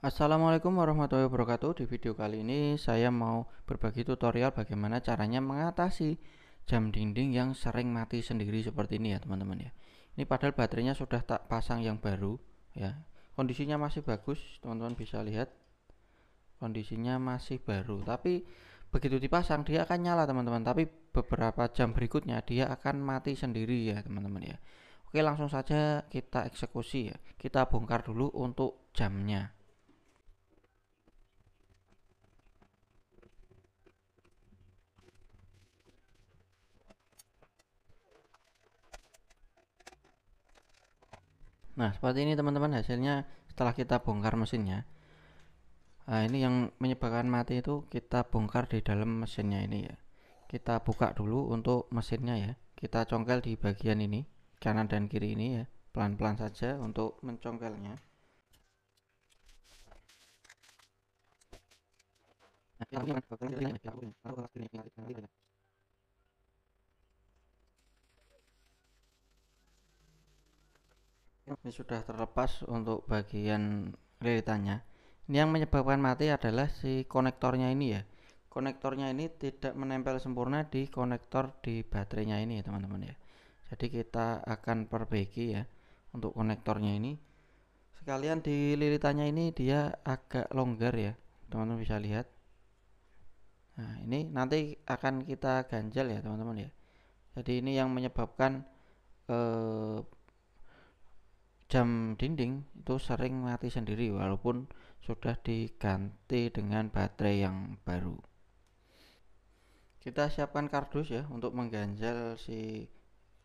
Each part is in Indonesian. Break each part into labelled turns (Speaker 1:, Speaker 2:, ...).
Speaker 1: Assalamualaikum warahmatullahi wabarakatuh Di video kali ini saya mau berbagi tutorial bagaimana caranya mengatasi jam dinding yang sering mati sendiri seperti ini ya teman-teman ya Ini padahal baterainya sudah tak pasang yang baru ya Kondisinya masih bagus teman-teman bisa lihat Kondisinya masih baru tapi begitu dipasang dia akan nyala teman-teman Tapi beberapa jam berikutnya dia akan mati sendiri ya teman-teman ya Oke langsung saja kita eksekusi ya Kita bongkar dulu untuk jamnya Nah, seperti ini teman-teman hasilnya setelah kita bongkar mesinnya. Nah, ini yang menyebabkan mati itu kita bongkar di dalam mesinnya ini ya. Kita buka dulu untuk mesinnya ya. Kita congkel di bagian ini, kanan dan kiri ini ya. Pelan-pelan saja untuk mencongkelnya. Nah, ini sudah terlepas untuk bagian lilitannya. ini yang menyebabkan mati adalah si konektornya ini ya konektornya ini tidak menempel sempurna di konektor di baterainya ini ya teman-teman ya jadi kita akan perbaiki ya untuk konektornya ini sekalian di lilitannya ini dia agak longgar ya teman-teman bisa lihat nah ini nanti akan kita ganjal ya teman-teman ya jadi ini yang menyebabkan eh, jam dinding itu sering mati sendiri walaupun sudah diganti dengan baterai yang baru kita siapkan kardus ya untuk mengganjal si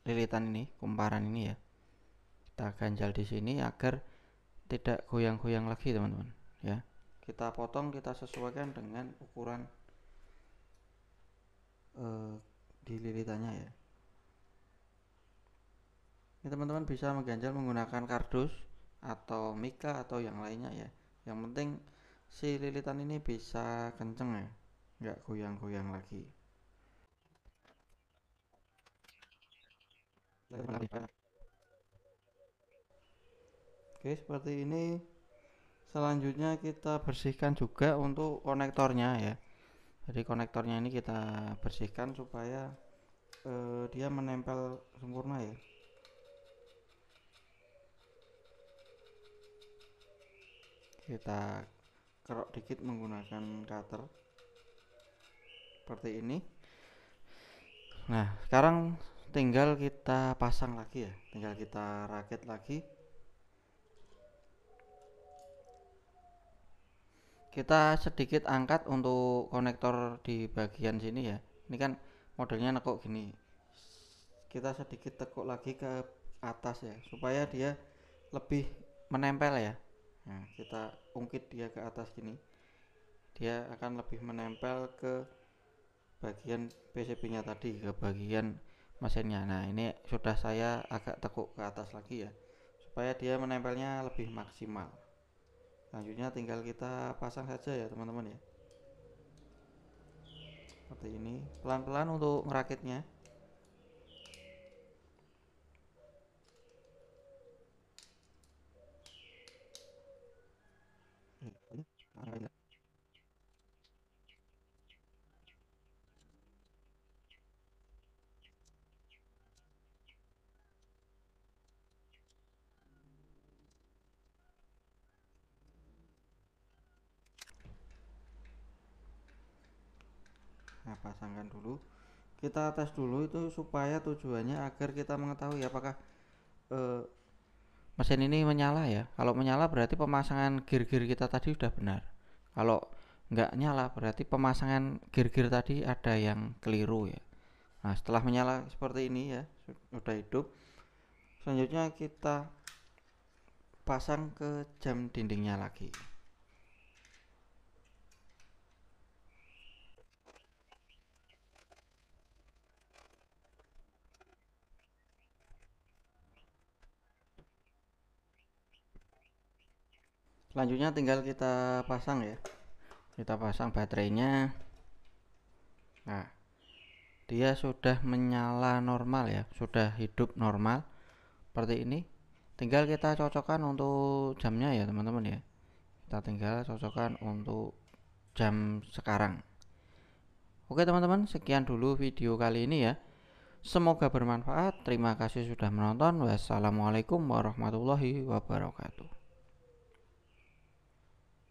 Speaker 1: lilitan ini kumparan ini ya kita ganjal di sini agar tidak goyang-goyang lagi teman-teman ya kita potong kita sesuaikan dengan ukuran uh, di lilitannya ya ini teman-teman bisa mengganjal menggunakan kardus atau mika atau yang lainnya ya yang penting si lilitan ini bisa kenceng ya nggak goyang-goyang lagi oke seperti ini selanjutnya kita bersihkan juga untuk konektornya ya jadi konektornya ini kita bersihkan supaya eh, dia menempel sempurna ya kita kerok dikit menggunakan cutter seperti ini nah sekarang tinggal kita pasang lagi ya tinggal kita rakit lagi kita sedikit angkat untuk konektor di bagian sini ya ini kan modelnya nekuk gini kita sedikit tekuk lagi ke atas ya supaya dia lebih menempel ya nah kita ungkit dia ke atas gini dia akan lebih menempel ke bagian PCB nya tadi ke bagian mesinnya nah ini sudah saya agak tekuk ke atas lagi ya supaya dia menempelnya lebih maksimal selanjutnya tinggal kita pasang saja ya teman-teman ya seperti ini pelan-pelan untuk merakitnya nah pasangkan dulu kita tes dulu itu supaya tujuannya agar kita mengetahui apakah eh, mesin ini menyala ya kalau menyala berarti pemasangan gear-gear kita tadi sudah benar kalau nggak nyala berarti pemasangan gear-gear tadi ada yang keliru ya nah setelah menyala seperti ini ya sudah hidup selanjutnya kita pasang ke jam dindingnya lagi selanjutnya tinggal kita pasang ya kita pasang baterainya nah dia sudah menyala normal ya sudah hidup normal seperti ini tinggal kita cocokkan untuk jamnya ya teman-teman ya kita tinggal cocokkan untuk jam sekarang oke teman-teman sekian dulu video kali ini ya semoga bermanfaat terima kasih sudah menonton wassalamualaikum warahmatullahi wabarakatuh